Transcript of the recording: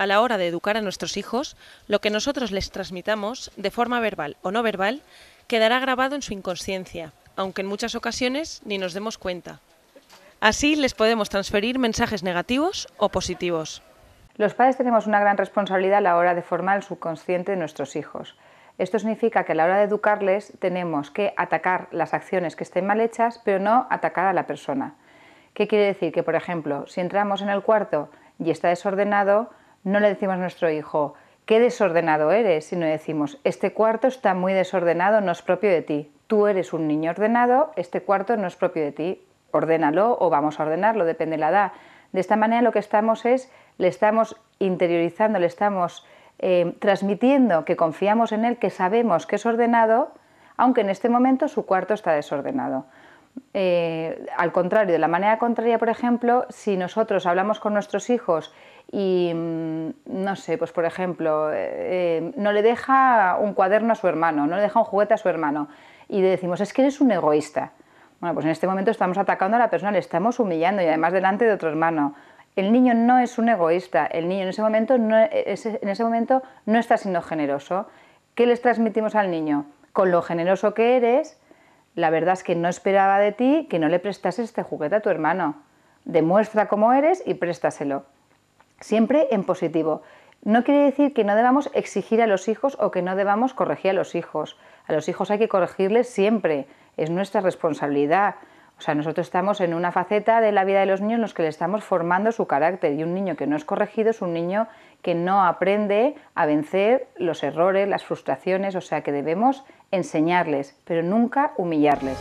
a la hora de educar a nuestros hijos, lo que nosotros les transmitamos, de forma verbal o no verbal, quedará grabado en su inconsciencia, aunque en muchas ocasiones ni nos demos cuenta. Así les podemos transferir mensajes negativos o positivos. Los padres tenemos una gran responsabilidad a la hora de formar el subconsciente de nuestros hijos. Esto significa que a la hora de educarles tenemos que atacar las acciones que estén mal hechas, pero no atacar a la persona. ¿Qué quiere decir? Que, por ejemplo, si entramos en el cuarto y está desordenado, no le decimos a nuestro hijo, qué desordenado eres, sino decimos, este cuarto está muy desordenado, no es propio de ti. Tú eres un niño ordenado, este cuarto no es propio de ti. Ordénalo o vamos a ordenarlo, depende de la edad. De esta manera lo que estamos es, le estamos interiorizando, le estamos eh, transmitiendo que confiamos en él, que sabemos que es ordenado, aunque en este momento su cuarto está desordenado. Eh, al contrario, de la manera contraria, por ejemplo, si nosotros hablamos con nuestros hijos y, mm, no sé, pues por ejemplo, eh, eh, no le deja un cuaderno a su hermano, no le deja un juguete a su hermano, y le decimos, es que eres un egoísta. Bueno, pues en este momento estamos atacando a la persona, le estamos humillando y además delante de otro hermano. El niño no es un egoísta, el niño en ese momento no, en ese momento no está siendo generoso. ¿Qué les transmitimos al niño? Con lo generoso que eres, la verdad es que no esperaba de ti que no le prestases este juguete a tu hermano. Demuestra cómo eres y préstaselo. Siempre en positivo. No quiere decir que no debamos exigir a los hijos o que no debamos corregir a los hijos. A los hijos hay que corregirles siempre. Es nuestra responsabilidad. O sea, nosotros estamos en una faceta de la vida de los niños en los que le estamos formando su carácter y un niño que no es corregido es un niño que no aprende a vencer los errores, las frustraciones, o sea que debemos enseñarles, pero nunca humillarles.